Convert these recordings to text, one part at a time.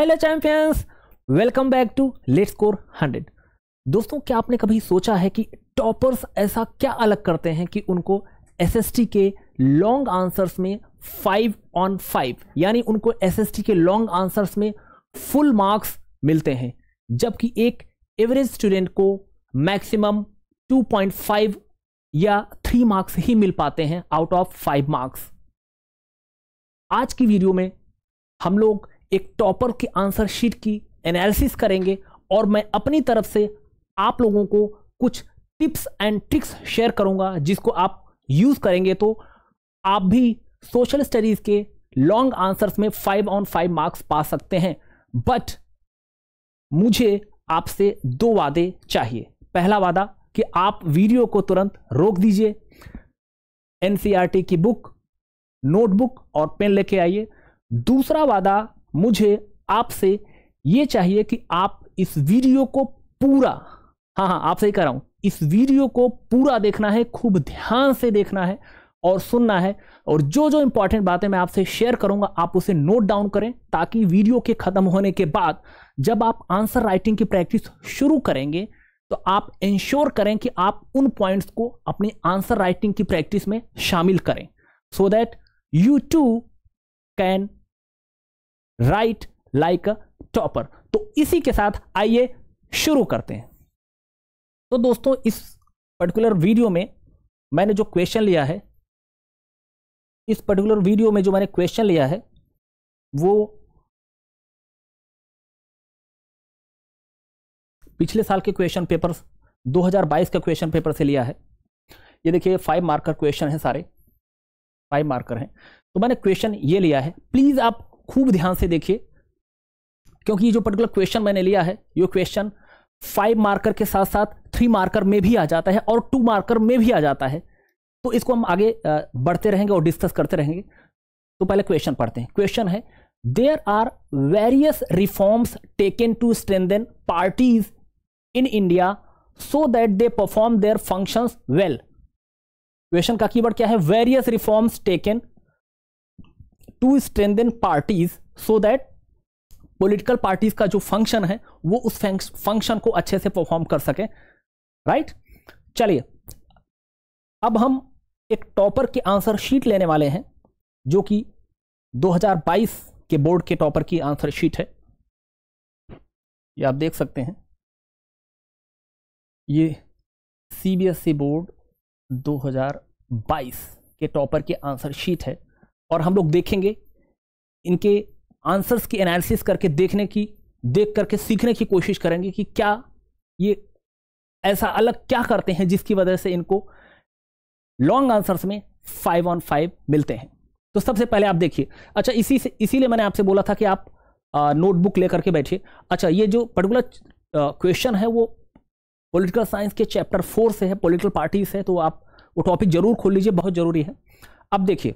Hello champions welcome back to let score hundred दोस्तों क्या आपने कभी सोचा है कि टॉपर्स ऐसा क्या अलग करते हैं कि उनको एसएसटी के लॉन्ग आंसर्स में फाइव ऑन फाइव यानी उनको एसएसटी के लॉन्ग आंसर्स में फुल मार्क्स मिलते हैं जबकि एक एवरेज स्टूडेंट को मैक्सिमम 2.5 या 3 मार्क्स ही मिल पाते हैं आउट ऑफ 5 मार्क्स आज की वीडियो में हम लोग एक टॉपर की आंसर शीट की एनालिसिस करेंगे और मैं अपनी तरफ से आप लोगों को कुछ टिप्स एंड ट्रिक्स शेयर करूंगा जिसको आप यूज़ करेंगे तो आप भी सोशल स्टडीज़ के लॉन्ग आंसर्स में फाइव ऑन फाइव मार्क्स पा सकते हैं बट मुझे आपसे दो वादे चाहिए पहला वादा कि आप वीडियो को तुरंत रोक दीजिए एनसीईआरटी e की बुक नोटबुक और पेन लेके आइए दूसरा वादा मुझे आपसे ये चाहिए कि आप इस वीडियो को पूरा हाँ हाँ आपसे ही कह रहा हूँ इस वीडियो को पूरा देखना है खूब ध्यान से देखना है और सुनना है और जो जो इंपॉर्टेंट बातें मैं आपसे शेयर करूंगा आप उसे नोट डाउन करें ताकि वीडियो के ख़त्म होने के बाद जब आप आंसर राइटिंग की प्रैक्टिस शुरू करेंगे तो आप इंश्योर करें कि आप उन पॉइंट्स को अपनी आंसर राइटिंग की प्रैक्टिस में शामिल करें so that you too can write like a topper तो इसी के साथ आइए शुरू करते हैं तो दोस्तों इस पर्टिकुलर वीडियो में मैंने जो क्वेश्चन लिया है इस पर्टिकुलर वीडियो में जो मैंने क्वेश्चन लिया है वो पिछले साल के क्वेश्चन पेपर 2022 का क्वेश्चन पेपर से लिया है ये देखिए फाइव मार्कर क्वेश्चन है सारे फाइव मार्कर हैं तो मैंने क्वेश्चन ये लिया है प्लीज़ आप खूब ध्यान से देखिए क्योंकि ये जो पर्टिकुलर क्वेश्चन मैंने लिया है ये क्वेश्चन फाइव मार्कर के साथ साथ थ्री मार्कर में भी आ जाता है और टू मार्कर में भी आ जाता है तो इसको हम आगे बढ़ते रहेंगे और डिस्कस करते रहेंगे तो पहले क्वेश्चन पढ़ते हैं क्वेश्चन है there are various reforms taken to strengthen parties in India so that they perform their functions well question का कीवर्ड क्या है various reforms taken to strengthen parties so that political parties का जो function है वो उस function को अच्छे से परफॉर्म कर सके राइट चलिए अब हम एक टॉपर के आंसर शीट लेने वाले हैं जो कि 2022 के बोर्ड के टॉपर की आंसर शीट है ये आप देख सकते हैं ये सीबीएसई बोर्ड 2022 के टॉपर की आंसर शीट है और हम लोग देखेंगे इनके आंसर्स की एनालिसिस करके देखने की देख करके सीखने की कोशिश करेंगे कि क्या ये ऐसा अलग क्या करते हैं जिसकी वजह से इनको लॉन्ग आंसर्स में फाइव ऑन फाइव मिलते हैं तो सबसे पहले आप देखिए अच्छा इसी से इसीलिए मैंने आपसे बोला था कि आप नोटबुक लेकर के बैठिए अच्छा ये जो पर्टिकुलर क्वेश्चन है वो पॉलिटिकल साइंस के चैप्टर फोर से है पॉलिटिकल पार्टी से तो आप वो टॉपिक जरूर खोल लीजिए बहुत ज़रूरी है अब देखिए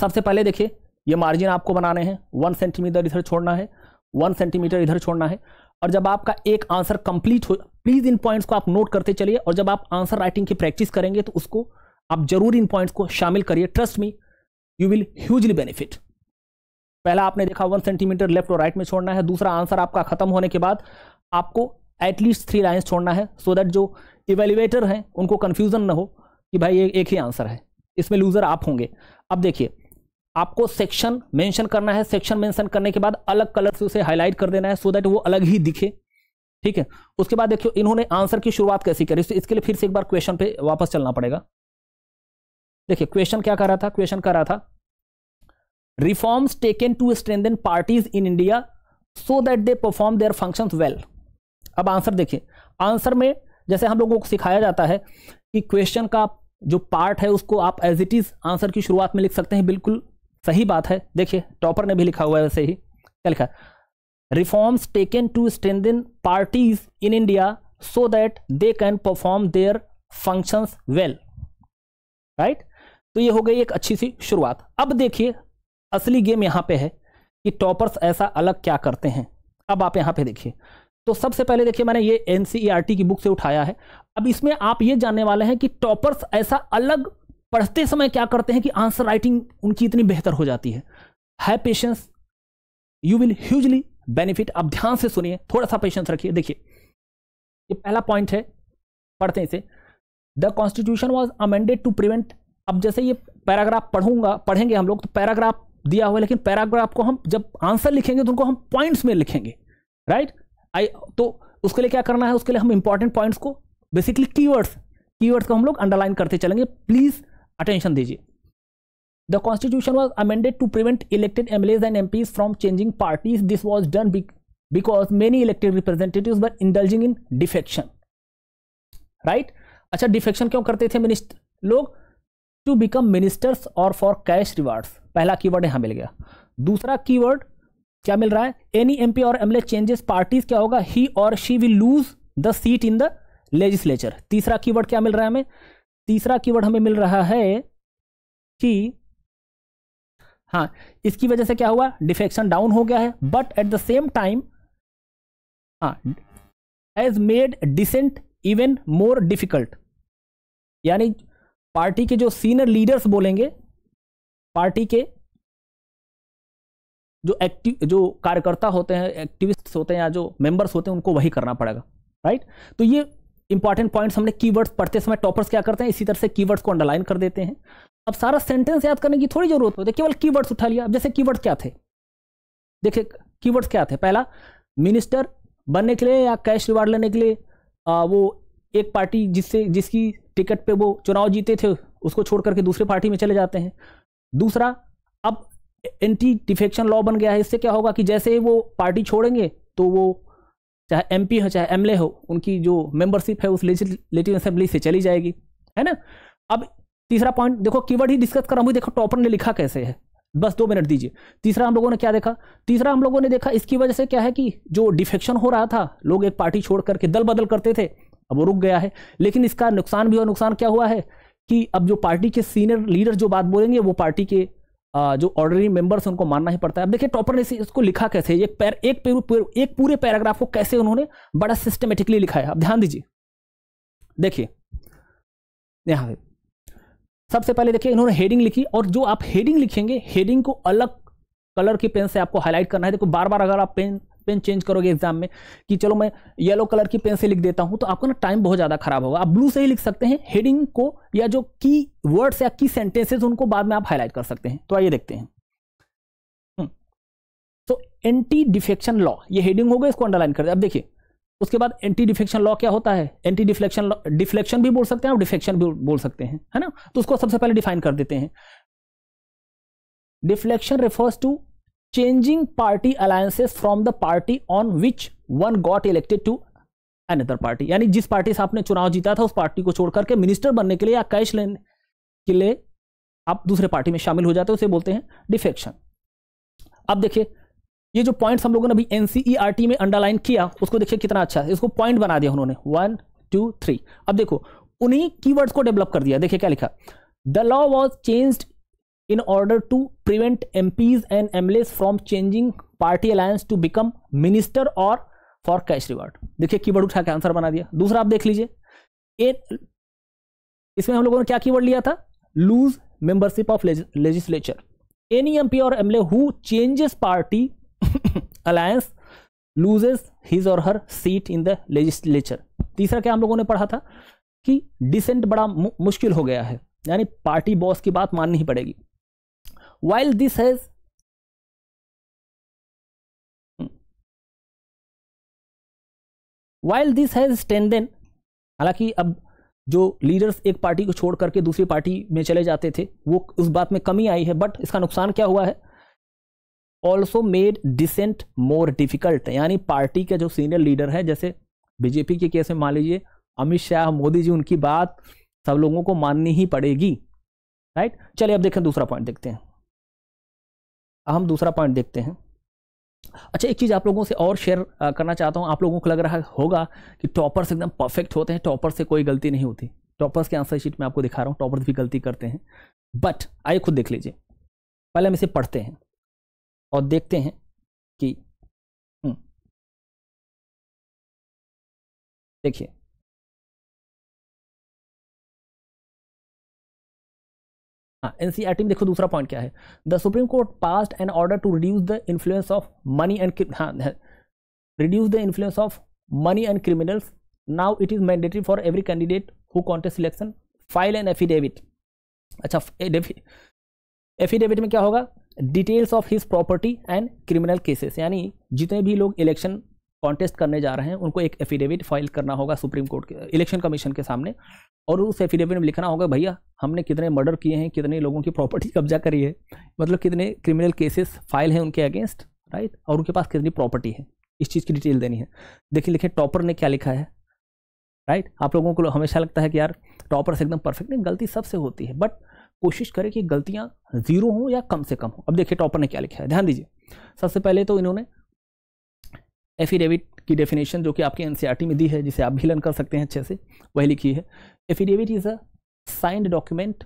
सबसे पहले देखिए ये मार्जिन आपको बनाने हैं वन सेंटीमीटर इधर छोड़ना है वन सेंटीमीटर इधर छोड़ना है और जब आपका एक आंसर कंप्लीट हो प्लीज़ इन पॉइंट्स को आप नोट करते चलिए और जब आप आंसर राइटिंग की प्रैक्टिस करेंगे तो उसको आप जरूर इन पॉइंट्स को शामिल करिए trust me you will hugely benefit पहला आपने देखा वन सेंटीमीटर लेफ्ट और राइट में छोड़ना है दूसरा आंसर आपका खत्म होने के बाद आपको एटलीस्ट थ्री लाइन्स छोड़ना है सो so दैट जो इवेल्युएटर हैं उनको कन्फ्यूजन ना हो कि भाई ये एक ही आंसर है इसमें लूज़र आप होंगे अब देखिए आपको सेक्शन मेंशन करना है सेक्शन मेंशन करने के बाद अलग कलर से उसे हाईलाइट कर देना है सो so दैट वो अलग ही दिखे ठीक है उसके बाद देखियो इन्होंने आंसर की शुरुआत कैसी करी तो इसके लिए फिर से एक बार क्वेश्चन पे वापस चलना पड़ेगा देखिए क्वेश्चन क्या कर रहा था क्वेश्चन कर रहा था reforms taken to strengthen parties in India so that they perform their function well अब आंसर देखिए आंसर में जैसे हम लोगों को सिखाया जाता है कि क्वेश्चन का जो पार्ट है उसको आप एज इट इज आंसर की शुरुआत में लिख सकते हैं बिल्कुल सही बात है देखिए टॉपर ने भी लिखा हुआ है वैसे ही क्या लिखा reforms taken to strengthen parties in India so that they can perform their functions well right तो ये हो गई एक अच्छी सी शुरुआत अब देखिए असली गेम यहां पे है कि टॉपर्स ऐसा अलग क्या करते हैं अब आप यहां पे देखिए तो सबसे पहले देखिए मैंने ये एनसीईआरटी e की बुक से उठाया है अब इसमें आप ये जानने वाले हैं कि टॉपर्स ऐसा अलग पढ़ते समय क्या करते हैं कि आंसर राइटिंग उनकी इतनी बेहतर हो जाती है है patience you will hugely benefit आप ध्यान से सुनिए थोड़ा सा पेशेंस रखिए देखिए ये पहला पॉइंट है पढ़ते हैं इसे the constitution was amended to prevent अब जैसे ये पैराग्राफ पढ़ूंगा पढ़ेंगे हम लोग तो पैराग्राफ दिया हुआ लेकिन पैराग्राफ को हम जब आंसर लिखेंगे तो उनको हम पॉइंट्स में लिखेंगे राइट आई तो उसके लिए क्या करना है उसके लिए हम इंपॉर्टेंट पॉइंट्स को बेसिकली कीवर्ड्स कीवर्ड्स को हम लोग अंडरलाइन करते चलेंगे प्लीज़ अटेंशन दीजिए the constitution was amended to prevent elected M L As and M Ps from changing parties this was done because many elected representative were indulging in defection right अच्छा defection क्यों करते थे minister लोग to become ministers और for cash reward पहला की word यहाँ मिल गया दूसरा की वर्ड क्या मिल रहा है एनी एम पी और एमएलए चेंजेस पार्टीज क्या होगा ही और she will lose the seat in the legislature तीसरा की वर्ड क्या मिल रहा है हमें तीसरा कीवर्ड हमें मिल रहा है कि हाँ इसकी वजह से क्या हुआ डिफेक्शन डाउन हो गया है but at the same time हाँ has made dissent even more difficult यानी पार्टी के जो सीनियर लीडर्स बोलेंगे पार्टी के जो एक्टिव जो कार्यकर्ता होते हैं एक्टिविस्ट होते हैं या जो मेंबर्स होते हैं उनको वही करना पड़ेगा राइट तो ये इंपॉर्टेंट पॉइंट्स हमने कीवर्ड्स पढ़ते समय टॉपर्स क्या करते हैं इसी तरह से कीवर्ड्स को अंडरलाइन कर देते हैं अब सारा सेंटेंस याद करने की थोड़ी जरूरत होती है केवल कीवर्ड्स उठा लिया अब जैसे कीवर्ड्स क्या थे देखिए कीवर्ड्स क्या थे पहला मिनिस्टर बनने के लिए या कैश रिवार्ड लेने के लिए आ, वो एक पार्टी जिससे जिसकी टिकट पे वो चुनाव जीते थे उसको छोड़ करके दूसरे पार्टी में चले जाते हैं दूसरा अब एंटी डिफेक्शन लॉ बन गया है इससे क्या होगा कि जैसे ही वो पार्टी छोड़ेंगे तो वो चाहे एम हो चाहे एम हो उनकी जो मेम्बरशिप है उस लेजिस्लेटिव असेंबली से चली जाएगी है ना अब तीसरा पॉइंट देखो कीवर्ड ही डिस्कस कर रहा हूँ देखो टॉपर ने लिखा कैसे है बस दो मिनट दीजिए तीसरा हम लोगों ने क्या देखा तीसरा हम लोगों ने देखा इसकी वजह से क्या है कि जो डिफेक्शन हो रहा था लोग एक पार्टी छोड़ करके दल बदल करते थे अब वो रुक गया है लेकिन इसका नुकसान भी और नुकसान क्या हुआ है कि अब जो पार्टी के सीनियर लीडर जो बात बोलेंगे वो पार्टी के जो ऑर्डरी मेंबर्स उनको मानना ही पड़ता है अब देखिए टॉपर ने इसको लिखा कैसे एक पैर एक पैर, एक पूरे पैराग्राफ को कैसे उन्होंने बड़ा सिस्टमेटिकली लिखा है अब ध्यान दीजिए देखिए यहाँ पे सबसे पहले देखिए इन्होंने हेडिंग लिखी और जो आप हेडिंग लिखेंगे हेडिंग को अलग कलर की पेन से आपको हाईलाइट करना है देखो बार बार अगर आप पेन पेन चेंज करोगे एग्जाम में कि चलो मैं येलो कलर की पेन से लिख देता हूं तो आपको ना टाइम बहुत ज़्यादा खराब होगा आप ब्लू से ही लिख सकते हैं हेडिंग को या जो की वर्ड्स या की सेंटेंसेज उनको बाद में आप हाईलाइट कर सकते हैं तो आइए देखते हैं तो एंटी डिफेक्शन लॉ ये हेडिंग होगा इसको अंडरलाइन कर दे अब देखिए उसके बाद एंटी डिफेक्शन लॉ क्या होता है एंटी डिफ्लेक्शन डिफ्लेक्शन भी बोल सकते हैं और डिफेक्शन भी बोल सकते हैं है ना तो उसको सबसे पहले डिफाइन कर देते हैं deflection refers to changing party alliances from the party on which one got elected to another party यानी जिस पार्टी से आपने चुनाव जीता था उस पार्टी को छोड़कर के मिनिस्टर बनने के लिए या कैश लेने के लिए आप दूसरे पार्टी में शामिल हो जाते हो उसे बोलते हैं डिफेक्शन अब देखिए ये जो पॉइंट्स हम लोगों ने अभी एनसीईआरटी e में अंडरलाइन किया उसको देखिए कितना अच्छा है इसको पॉइंट बना दिया उन्होंने वन टू थ्री अब देखो उन्हीं कीवर्ड्स को डेवलप कर दिया देखिए क्या लिखा the law was changed order to prevent to and M L As from changing party alliance to become minister और फॉर कैश रिवार्ड देखिए कीवर्ड उठा के आंसर बना दिया दूसरा आप देख लीजिए इसमें हम लोगों ने क्या कीवर्ड लिया था lose membership of legislature any M P और A who changes party alliance loses his और her seat in the legislature तीसरा क्या हम लोगों ने पढ़ा था कि डिसेंट बड़ा मुश्किल हो गया है यानी पार्टी बॉस की बात माननी ही पड़ेगी while this has while this has strengthened हालांकि अब जो लीडर्स एक पार्टी को छोड़ करके दूसरी पार्टी में चले जाते थे वो उस बात में कमी आई है बट इसका नुकसान क्या हुआ है also made dissent more difficult यानी पार्टी के जो सीनियर लीडर है जैसे बीजेपी के केस में मान लीजिए अमित शाह मोदी जी उनकी बात सब लोगों को माननी ही पड़ेगी राइट चलिए अब देखें दूसरा पॉइंट देखते हैं अब हम दूसरा पॉइंट देखते हैं अच्छा एक चीज़ आप लोगों से और शेयर करना चाहता हूँ आप लोगों को लग रहा होगा कि टॉपर्स एकदम परफेक्ट होते हैं टॉपर्स से कोई गलती नहीं होती टॉपर्स के आंसर शीट में आपको दिखा रहा हूँ टॉपर्स भी गलती करते हैं बट आइए खुद देख लीजिए पहले हम इसे पढ़ते हैं और देखते हैं कि हम्म, देखिए एन सी आर टी में देखो दूसरा पॉइंट क्या है the supreme court passed an order to reduce the influence of money and हाँ reduce the influence of money and criminals now it is mandatory for every candidate who contest selection file an affidavit अच्छा affidavit में क्या होगा details of his property and criminal cases यानी जितने भी लोग election contest करने जा रहे हैं उनको एक एफिडेविट फाइल करना होगा सुप्रीम कोर्ट के इलेक्शन कमीशन के सामने और उस एफिडेविट में लिखना होगा भैया हमने कितने मर्डर किए हैं कितने लोगों की प्रॉपर्टी कब्जा करी है मतलब कितने क्रिमिनल केसेस फाइल हैं उनके अगेंस्ट राइट और उनके पास कितनी प्रॉपर्टी है इस चीज़ की डिटेल देनी है देखिए लिखे टॉपर ने क्या लिखा है राइट आप लोगों को हमेशा लगता है कि यार टॉपर से एकदम परफेक्ट नहीं गलती सबसे होती है बट कोशिश करें कि गलतियाँ जीरो हों या कम से कम हो अब देखिए टॉपर ने क्या लिखा है ध्यान दीजिए सबसे पहले तो इन्होंने एफिडेविट की डेफिनेशन जो कि आपके एन e में दी है जिसे आप भी लर्न कर सकते हैं अच्छे से वही लिखी है affidavit is a signed document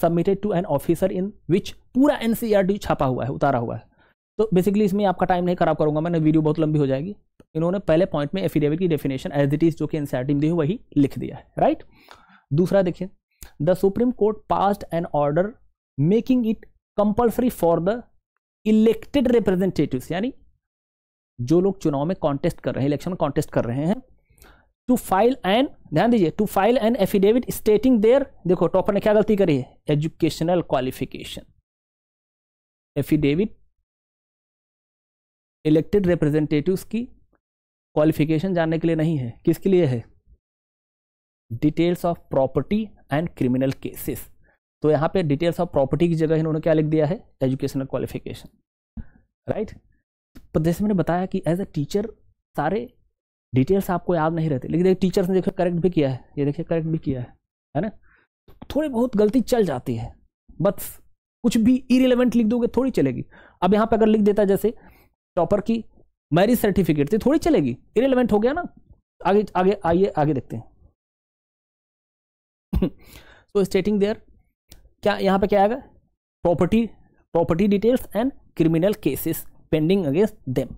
submitted to an officer in which पूरा एन e छापा हुआ है उतारा हुआ है तो बेसिकली इसमें आपका टाइम नहीं खराब करूंगा मैंने वीडियो बहुत लंबी हो जाएगी इन्होंने पहले पॉइंट में एफिडेविट की डेफिनेशन एज इट इज जो कि एन e में दी है वही लिख दिया है राइट दूसरा देखिए the supreme court passed an order making it compulsory for the elected representative यानी जो लोग चुनाव में कॉन्टेस्ट कर रहे हैं इलेक्शन में कॉन्टेस्ट कर रहे हैं टू फाइल एन ध्यान दीजिए to file an affidavit stating their देखो टॉपर ने क्या गलती करी है educational qualification affidavit elected representative की क्वालिफिकेशन जानने के लिए नहीं है किसके लिए है details of property and criminal cases तो यहां पे डिटेल्स ऑफ प्रॉपर्टी की जगह इन्होंने क्या लिख दिया है एजुकेशनल क्वालिफिकेशन राइट पर जैसे मैंने बताया कि एज ए टीचर सारे डिटेल्स आपको याद नहीं रहते लेकिन देखिए टीचर्स ने देखिए करेक्ट भी किया है ये देखिए करेक्ट भी किया है है ना थोड़ी बहुत गलती चल जाती है बस कुछ भी इरिलेवेंट लिख दोगे थोड़ी चलेगी अब यहाँ पर अगर लिख देता जैसे टॉपर की मैरिज सर्टिफिकेट थी थोड़ी चलेगी इरिलेवेंट हो गया ना आगे आगे आइए आगे देखते हैं सो स्टेटिंग देयर क्या यहाँ पे क्या आएगा property property details and criminal cases pending against them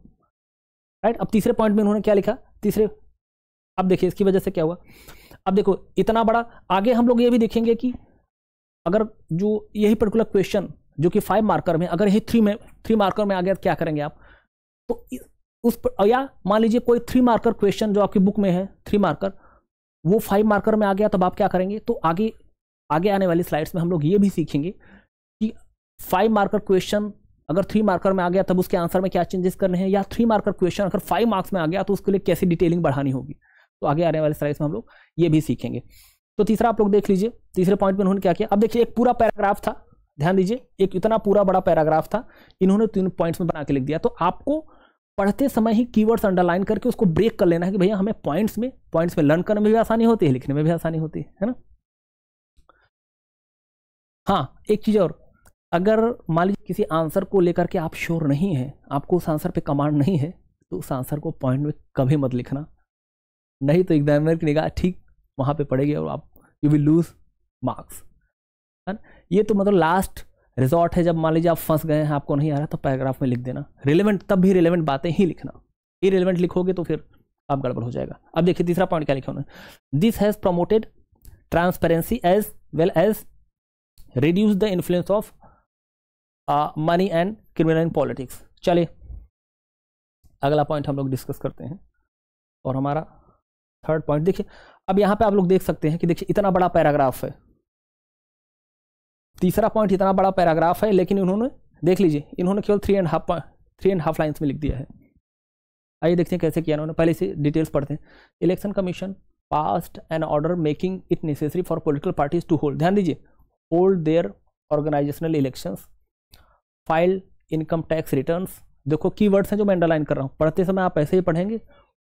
right अब तीसरे पॉइंट में उन्होंने क्या लिखा तीसरे अब देखिए इसकी वजह से क्या हुआ अब देखो इतना बड़ा आगे हम लोग ये भी देखेंगे कि अगर जो यही पर्टिकुलर क्वेश्चन जो कि फाइव मार्कर में अगर यही थ्री में थ्री मार्कर में आ गया तो क्या करेंगे आप तो उस पर या मान लीजिए कोई थ्री मार्कर क्वेश्चन जो आपकी बुक में है थ्री मार्कर वो फाइव मार्कर में आ गया तब आप क्या करेंगे तो आगे आगे आने वाली स्लाइड्स में हम लोग ये भी सीखेंगे कि फाइव मार्कर क्वेश्चन अगर थ्री मार्कर में आ गया तब उसके आंसर में क्या चेंजेस करने हैं या थ्री मार्कर क्वेश्चन अगर फाइव मार्क्स में आ गया तो उसके लिए कैसी डिटेलिंग बढ़ानी होगी तो आगे आने वाले स्लाइड्स में हम लोग ये भी सीखेंगे तो तीसरा आप लोग देख लीजिए तीसरे पॉइंट में उन्होंने क्या किया अब देखिए एक पूरा पैराग्राफ था ध्यान दीजिए एक इतना पूरा बड़ा पैराग्राफ था इन्होंने तीन पॉइंट्स में बना के लिख दिया तो आपको पढ़ते समय ही कीवर्ड्स अंडरलाइन करके उसको ब्रेक कर लेना है कि भैया हमें पॉइंट्स में पॉइंट्स में लर्न करने में भी आसानी होती है लिखने में भी आसानी होती है है ना हाँ एक चीज़ और अगर मान लीजिए किसी आंसर को लेकर के आप श्योर नहीं हैं आपको उस आंसर पे कमांड नहीं है तो उस आंसर को पॉइंट में कभी मत लिखना नहीं तो एग्जामिनर की निगाह ठीक वहाँ पे पड़ेगी और आप यू विल लूज मार्क्स ये तो मतलब लास्ट रिजॉर्ट है जब मान लीजिए आप फंस गए हैं आपको नहीं आ रहा तो पैराग्राफ में लिख देना रिलेवेंट तब भी रिलेवेंट बातें ही लिखना रिलेवेंट लिखोगे तो फिर आप गड़बड़ हो जाएगा अब देखिए तीसरा पॉइंट क्या लिखा उन्होंने this has promoted transparency as well as reduce the influence of money and criminal in politics चलिए अगला पॉइंट हम लोग डिस्कस करते हैं और हमारा थर्ड पॉइंट देखिए अब यहां पे आप लोग देख सकते हैं कि देखिए इतना बड़ा पैराग्राफ है तीसरा पॉइंट इतना बड़ा पैराग्राफ है लेकिन इन्होंने देख लीजिए इन्होंने केवल three and half three and half lines में लिख दिया है आइए देखते हैं कैसे किया इन्होंने पहले से डिटेल्स पढ़ते हैं election commission passed an order making it necessary for political parties to hold ध्यान दीजिए hold their organisational elections file income tax returns देखो की वर्ड्स हैं जो मैं अंडरलाइन कर रहा हूँ पढ़ते समय आप ऐसे ही पढ़ेंगे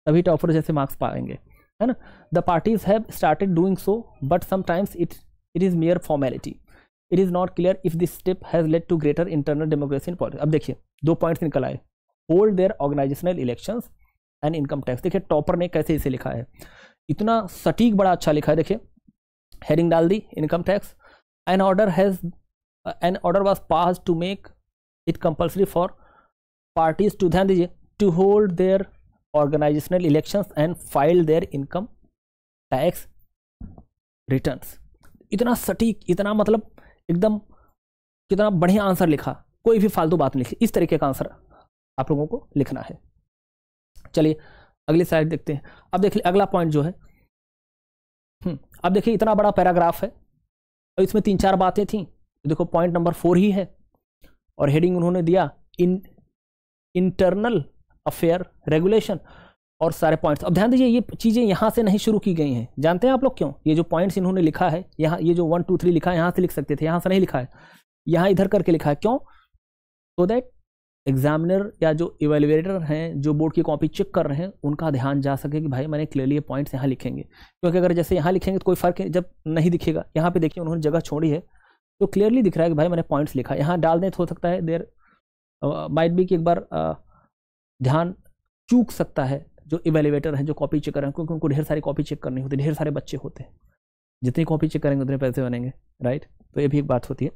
तभी टॉपर जैसे मार्क्स पाएंगे है ना the parties have started doing so but sometimes it it is mere formality it is not clear if this step has led to greater internal democracy in politics अब देखिए दो पॉइंट्स निकल आए hold their organisational elections and income tax देखिए topper ने कैसे इसे लिखा है इतना सटीक बड़ा अच्छा लिखा है देखिए हेडिंग डाल दी income tax an order has an order was pass to make it compulsory for parties to ध्यान दीजिए to hold their organisational elections and file their income tax returns इतना सटीक इतना मतलब एकदम कितना बढ़िया आंसर लिखा कोई भी फालतू बात नहीं लिखी इस तरीके का आंसर आप लोगों को लिखना है चलिए अगली साइड देखते हैं अब देखिए अगला पॉइंट जो है हम्म, अब देखिए इतना बड़ा पैराग्राफ है और इसमें तीन चार बातें थी देखो पॉइंट नंबर फोर ही है और हेडिंग उन्होंने दिया इन इंटरनल अफेयर रेगुलेशन और सारे पॉइंट्स अब ध्यान दीजिए ये चीज़ें यहाँ से नहीं शुरू की गई हैं जानते हैं आप लोग क्यों ये जो पॉइंट्स इन्होंने लिखा है यहाँ ये जो वन टू थ्री लिखा है यहाँ से लिख सकते थे यहाँ से नहीं लिखा है यहाँ इधर करके लिखा है क्यों सो दैट एग्जामिनर या जो इवेल्युएटर हैं जो बोर्ड की कॉपी चेक कर रहे हैं उनका ध्यान जा सके कि भाई मैंने क्लियरली ये पॉइंट्स यहाँ लिखेंगे क्योंकि अगर जैसे यहाँ लिखेंगे तो कोई फर्क जब नहीं दिखेगा यहाँ पे देखिए उन्होंने जगह छोड़ी है तो क्लियरली दिख रहा है कि भाई मैंने पॉइंट्स लिखा यहाँ डाल दें तो हो सकता है देर माइट बी कि एक बार ध्यान चूक सकता है जो इवेल्यूएटर हैं जो कॉपी चेक करें क्योंकि उनको ढेर सारी कॉपी चेक करनी होती है ढेर सारे बच्चे होते हैं जितनी कॉपी चेक करेंगे उतने पैसे बनेंगे राइट तो ये भी एक बात होती है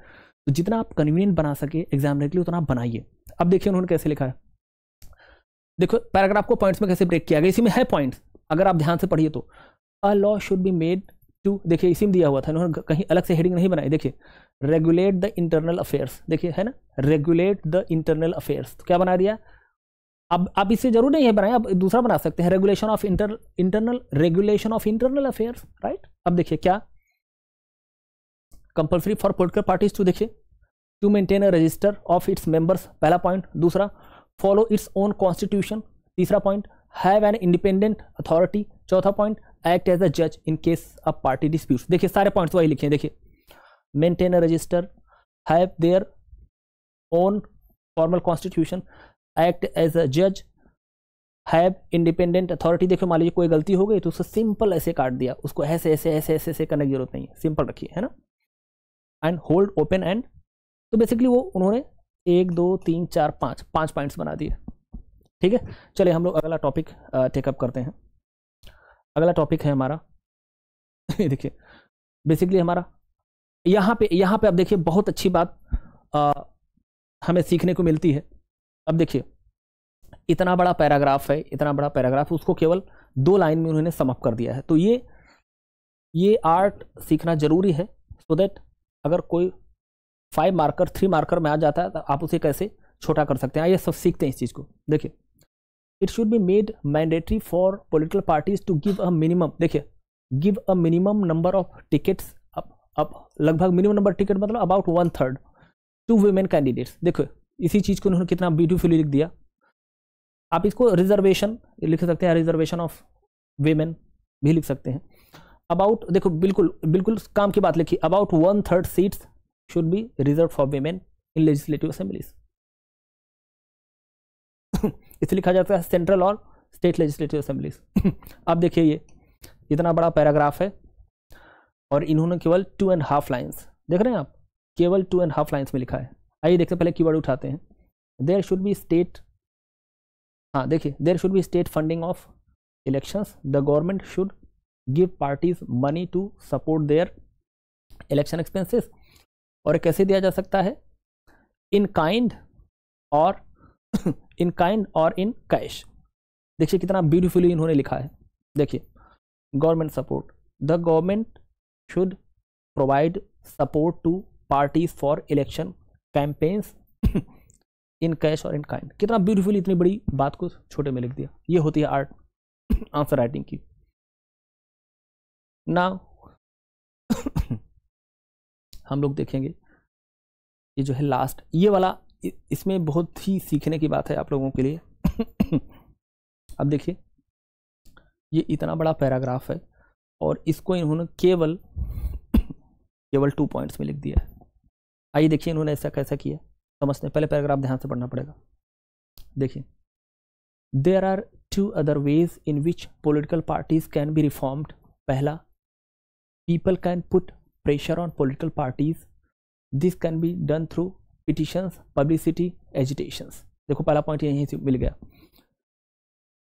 तो जितना आप कन्वीनियंट बना सके एग्जाम के लिए उतना आप बनाइए अब देखिए उन्होंने कैसे लिखा है देखो पैराग्राफ को पॉइंट्स में कैसे ब्रेक किया गया इसी में है पॉइंट्स अगर आप ध्यान से पढ़िए तो a law should be made to देखिए इसी में दिया हुआ था उन्होंने कहीं अलग से हेडिंग नहीं बनाई देखिए रेगुलेट द इंटरनल अफेयर्स देखिए है ना रेगुलेट द इंटरनल अफेयर्स तो क्या बना दिया अब आप इससे जरूर नहीं है बनाए आप दूसरा बना सकते हैं regulation of inter internal regulation of internal affairs right अब देखिए क्या compulsory for political parties to देखिए to maintain a register of its members पहला पॉइंट दूसरा फॉलो इट्स ओन कॉन्स्टिट्यूशन तीसरा point have an independent authority चौथा point act as a जज in case of party dispute देखिए सारे points वही लिखे हैं देखिए maintain a register have their own formal constitution act as a जज हैव इंडिपेंडेंट अथॉरिटी देखो मान लीजिए कोई गलती हो गई तो उसको सिंपल ऐसे काट दिया उसको ऐसे ऐसे ऐसे ऐसे ऐसे करने की जरूरत नहीं है सिंपल रखिए है ना एंड होल्ड ओपन एंड तो बेसिकली वो उन्होंने एक दो तीन चार पाँच पाँच पॉइंट्स बना दिए ठीक है चलिए हम लोग अगला टॉपिक टेकअप करते हैं अगला टॉपिक है हमारा देखिए बेसिकली हमारा यहाँ पे यहाँ पे आप देखिए बहुत अच्छी बात आ, हमें सीखने को मिलती है अब देखिए इतना बड़ा पैराग्राफ है इतना बड़ा पैराग्राफ उसको केवल दो लाइन में उन्होंने समअप कर दिया है तो ये ये आर्ट सीखना जरूरी है सो so दैट अगर कोई फाइव मार्कर थ्री मार्कर में आ जाता है तो आप उसे कैसे छोटा कर सकते हैं आइए सब सीखते हैं इस चीज़ को देखिए it should be made mandatory for political parties to give a minimum देखिए give a minimum number of tickets अब लगभग मिनिमम नंबर टिकट मतलब about one third to women candidates देखो इसी चीज़ को उन्होंने कितना ब्यूटीफुली लिख दिया आप इसको रिजर्वेशन लिख सकते हैं रिजर्वेशन ऑफ वेमेन भी लिख सकते हैं अबाउट देखो बिल्कुल बिल्कुल काम की बात लिखी about one third seats should be reserve for women in legislative assemblies इसे लिखा जाता है सेंट्रल और स्टेट लेजिस्लेटिव असेंबलीज अब देखिए ये इतना बड़ा पैराग्राफ है और इन्होंने केवल टू एंड हाफ लाइन्स देख रहे हैं आप केवल टू एंड हाफ लाइन्स में लिखा है आइए देखते पहले की उठाते हैं देर शुड बी स्टेट हाँ देखिए there should be state funding of elections the government should give parties money to support their election expenses और कैसे दिया जा सकता है इन काइंड और इन काइंड और इन कैश देखिए कितना ब्यूटीफुली इन्होंने लिखा है देखिए government support the government should provide support to parties for election campaigns in cash और इन काइंड कितना ब्यूटीफुली इतनी बड़ी बात को छोटे में लिख दिया ये होती है आर्ट आंसर राइटिंग की ना हम लोग देखेंगे ये जो है लास्ट ये वाला इसमें बहुत ही सीखने की बात है आप लोगों के लिए अब देखिए ये इतना बड़ा पैराग्राफ है और इसको इन्होंने केवल केवल टू पॉइंट्स में लिख दिया है आइए देखिए इन्होंने ऐसा कैसा किया समझते हैं पहले पैराग्राफ ध्यान से पढ़ना पड़ेगा देखिए there are two other ways in which political parties can be reformed पहला people can put pressure on political parties this can be done through petitions publicity agitations देखो पहला पॉइंट यहीं से मिल गया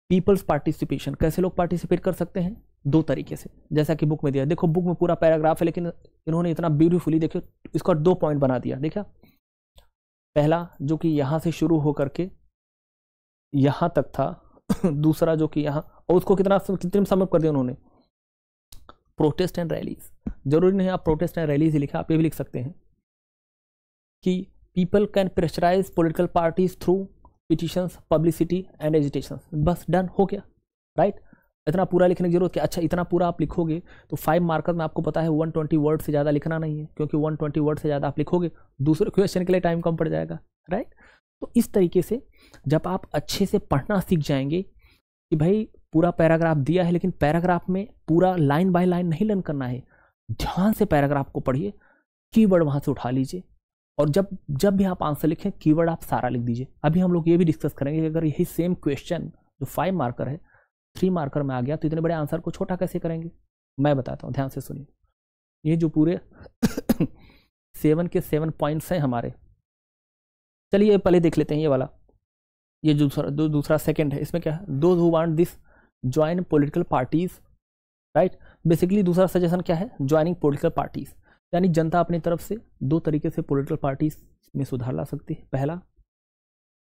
पीपल्स पार्टिसिपेशन कैसे लोग पार्टिसिपेट कर सकते हैं दो तरीके से जैसा कि बुक में दिया देखो बुक में पूरा पैराग्राफ है लेकिन इन्होंने इतना ब्यूटीफुली देखो इसका दो पॉइंट बना दिया देखा पहला जो कि यहाँ से शुरू हो करके यहाँ तक था दूसरा जो कि यहाँ और उसको कितना कृत्रिम समय कर दिया उन्होंने प्रोटेस्ट एंड रैलीज जरूरी नहीं आप प्रोटेस्ट एंड रैलीज ही लिखा आप ये भी लिख सकते हैं कि people can pressurize political parties through petitions publicity and agitation बस डन हो गया राइट right? इतना पूरा लिखने की जरूरत क्या अच्छा इतना पूरा आप लिखोगे तो फाइव मार्कर में आपको पता है वन ट्वेंटी वर्ड से ज़्यादा लिखना नहीं है क्योंकि वन ट्वेंटी वर्ड से ज़्यादा आप लिखोगे दूसरे क्वेश्चन के लिए टाइम कम पड़ जाएगा राइट तो इस तरीके से जब आप अच्छे से पढ़ना सीख जाएंगे कि भाई पूरा पैराग्राफ दिया है लेकिन पैराग्राफ में पूरा लाइन बाय लाइन नहीं लर्न करना है ध्यान से पैराग्राफ को पढ़िए कीवर्ड वहाँ से उठा लीजिए और जब जब भी आप आंसर लिखें कीवर्ड आप सारा लिख दीजिए अभी हम लोग ये भी डिस्कस करेंगे अगर यही सेम क्वेश्चन जो फाइव मार्कर है थ्री मार्कर में आ गया तो इतने बड़े आंसर को छोटा कैसे करेंगे मैं बताता हूँ ध्यान से सुनिए ये जो पूरे सेवन के सेवन पॉइंट्स हैं हमारे चलिए पहले देख लेते हैं ये वाला ये जो दूसरा दू, दूसरा सेकेंड है इसमें क्या है दो who want this join political parties right basically दूसरा सजेशन क्या है ज्वाइनिंग पोलिटिकल पार्टीज यानी जनता अपनी तरफ से दो तरीके से पॉलिटिकल पार्टीज में सुधार ला सकती है पहला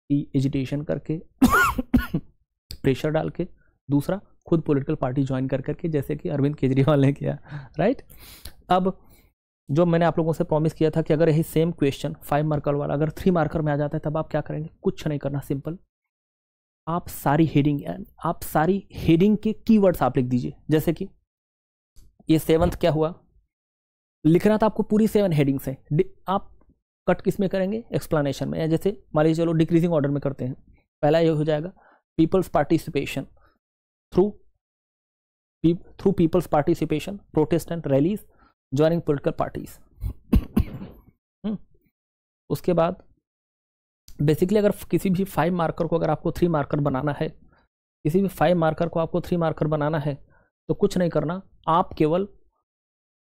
कि एजिटेशन करके प्रेशर डाल के दूसरा खुद पॉलिटिकल पार्टी ज्वाइन कर करके जैसे कि अरविंद केजरीवाल ने किया राइट अब जो मैंने आप लोगों से प्रॉमिस किया था कि अगर यही सेम क्वेश्चन फाइव मार्कर वाला अगर थ्री मार्कर में आ जाता है तब आप क्या करेंगे कुछ नहीं करना सिंपल आप सारी हेडिंग आप सारी हेडिंग के कीवर्ड्स आप लिख दीजिए जैसे कि ये सेवन्थ क्या हुआ लिखना था आपको पूरी सेवन हेडिंग्स से, है आप कट किस में करेंगे एक्सप्लेनेशन में या जैसे मान लीजिए चलो डिक्रीजिंग ऑर्डर में करते हैं पहला ये हो जाएगा people's participation through through people's participation protestant rallies joining political parties उसके बाद बेसिकली अगर किसी भी फाइव मार्कर को अगर आपको थ्री मार्कर बनाना है किसी भी फाइव मार्कर को आपको थ्री मार्कर बनाना है तो कुछ नहीं करना आप केवल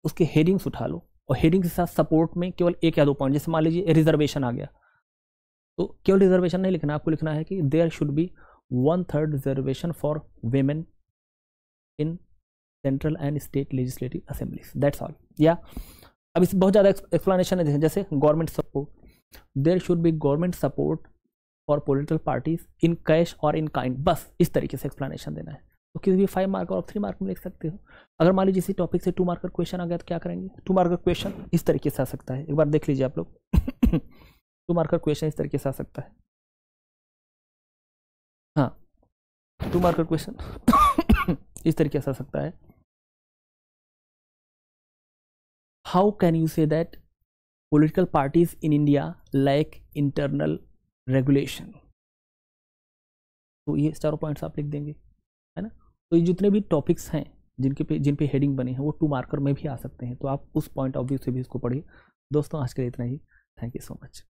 उसके हेडिंग्स उठा लो और हेडिंग के साथ सपोर्ट में केवल एक या दो पॉइंट जैसे मान लीजिए रिजर्वेशन आ गया तो केवल रिजर्वेशन नहीं लिखना आपको लिखना है कि there should be one third reservation for women in central and state legislative assemblies that's all या अब इस बहुत ज़्यादा एक्सप्लेनेशन है जैसे government support there should be government support for political parties in cash और इन काइंड बस इस तरीके से एक्सप्लानेशन देना है तो किसी भी फाइव मार्क और थ्री मार्क में लिख सकते हो अगर मान लीजिए इसी टॉपिक से टू मार्कर क्वेश्चन आ गया तो क्या करेंगे टू मार्कर क्वेश्चन इस तरीके से आ सकता है एक बार देख लीजिए आप लोग टू मार्कर क्वेश्चन इस तरीके से आ सकता है हाँ टू मार्कर क्वेश्चन इस तरीके से आ सकता है how can you say that political parties in India lack internal regulation तो ये चारों पॉइंट्स आप लिख देंगे तो ये जितने भी टॉपिक्स हैं जिनके पे जिन पे हेडिंग बने हैं वो टू मार्कर में भी आ सकते हैं तो आप उस पॉइंट ऑफ व्यू से भी इसको पढ़िए दोस्तों आज के लिए इतना ही थैंक यू सो मच